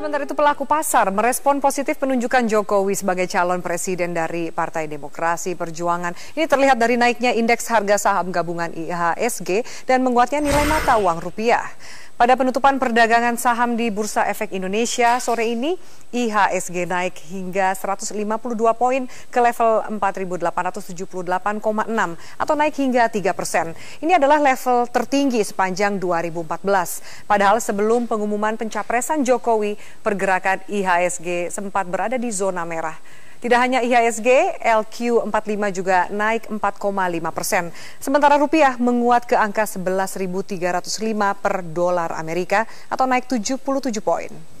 Sementara itu pelaku pasar merespon positif penunjukan Jokowi sebagai calon presiden dari Partai Demokrasi Perjuangan. Ini terlihat dari naiknya indeks harga saham gabungan IHSG dan menguatnya nilai mata uang rupiah. Pada penutupan perdagangan saham di Bursa Efek Indonesia sore ini, IHSG naik hingga 152 poin ke level 4.878,6 atau naik hingga 3 persen. Ini adalah level tertinggi sepanjang 2014. Padahal sebelum pengumuman pencapresan Jokowi, pergerakan IHSG sempat berada di zona merah. Tidak hanya IHSG, LQ45 juga naik 4,5 persen. Sementara rupiah menguat ke angka 11.305 per dolar Amerika atau naik 77 poin.